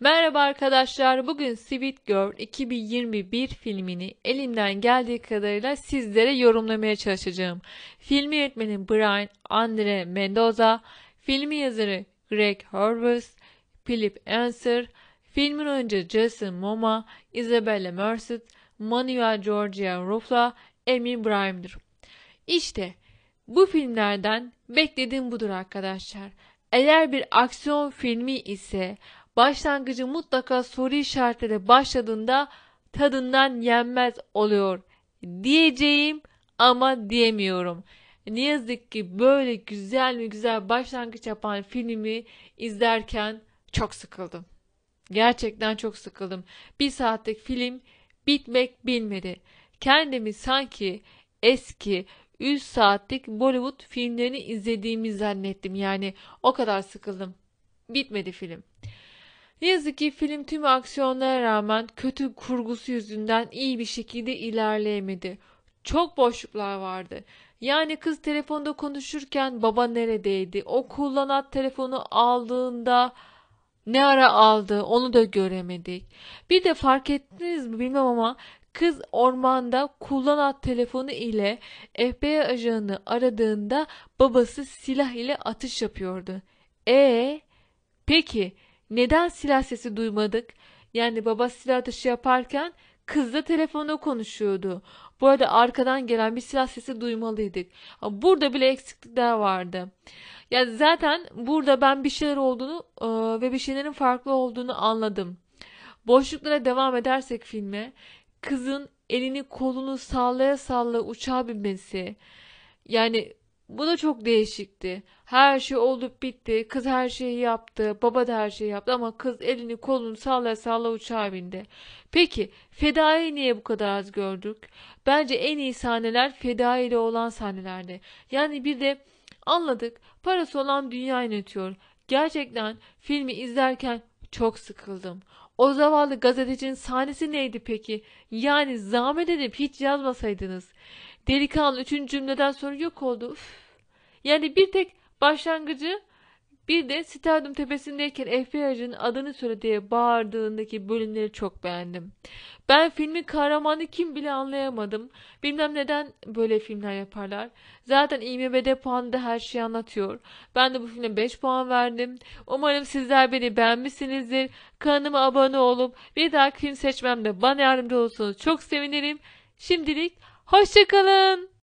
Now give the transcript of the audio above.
Merhaba arkadaşlar. Bugün Sweet Girl 2021 filmini elimden geldiği kadarıyla sizlere yorumlamaya çalışacağım. Filmi yönetmeni Brian Andre Mendoza, filmi yazarı Greg Horvitz, Philip Anser, filmin oyuncu Jason Momoa, Isabella Merced, Manuel Georgia Rufla, Amy Brime'dir. İşte bu filmlerden beklediğim budur arkadaşlar. Eğer bir aksiyon filmi ise başlangıcı mutlaka soru işaretiyle başladığında tadından yenmez oluyor diyeceğim ama diyemiyorum. Ne yazık ki böyle güzel mi güzel başlangıç yapan filmi izlerken çok sıkıldım. Gerçekten çok sıkıldım. Bir saatlik film bitmek bilmedi. Kendimi sanki eski 3 saatlik Bollywood filmlerini izlediğimi zannettim. Yani o kadar sıkıldım. Bitmedi film. Ne yazık ki film tüm aksiyonlara rağmen kötü kurgusu yüzünden iyi bir şekilde ilerleyemedi. Çok boşluklar vardı. Yani kız telefonda konuşurken baba neredeydi? O kullanat telefonu aldığında ne ara aldı onu da göremedik. Bir de fark ettiniz mi bilmem ama kız ormanda kullanat telefonu ile FBI ajanını aradığında babası silah ile atış yapıyordu. E peki neden silah sesi duymadık? Yani baba silah atışı yaparken kız da telefonda konuşuyordu. Bu arada arkadan gelen bir silah sesi duymalıydık. Burada bile eksiklikler vardı. Yani zaten burada ben bir şeyler olduğunu e, ve bir şeylerin farklı olduğunu anladım. Boşluklara devam edersek filme kızın elini kolunu sallaya sallaya uçağa binmesi yani bu da çok değişikti. Her şey olup bitti. Kız her şeyi yaptı. Baba da her şeyi yaptı ama kız elini kolunu salla salla uçağa bindi. Peki Feda'yı niye bu kadar az gördük? Bence en iyi sahneler Feda ile olan sahnelerde. Yani bir de anladık parası olan dünya yönetiyor. Gerçekten filmi izlerken çok sıkıldım. O zavallı gazetecinin sahnesi neydi peki? Yani zahmet edip hiç yazmasaydınız. Delikanlı üçüncü cümleden sonra yok oldu. Üf. Yani bir tek başlangıcı bir de stadyum tepesindeyken FBI'cının adını söyle diye bağırdığındaki bölümleri çok beğendim. Ben filmin kahramanı kim bile anlayamadım. Bilmem neden böyle filmler yaparlar. Zaten IMDb'de puanı da her şeyi anlatıyor. Ben de bu filme 5 puan verdim. Umarım sizler beni beğenmişsinizdir. Kanalıma abone olup bir daha film seçmemde bana yardımcı olursanız çok sevinirim. Şimdilik Hoşçakalın.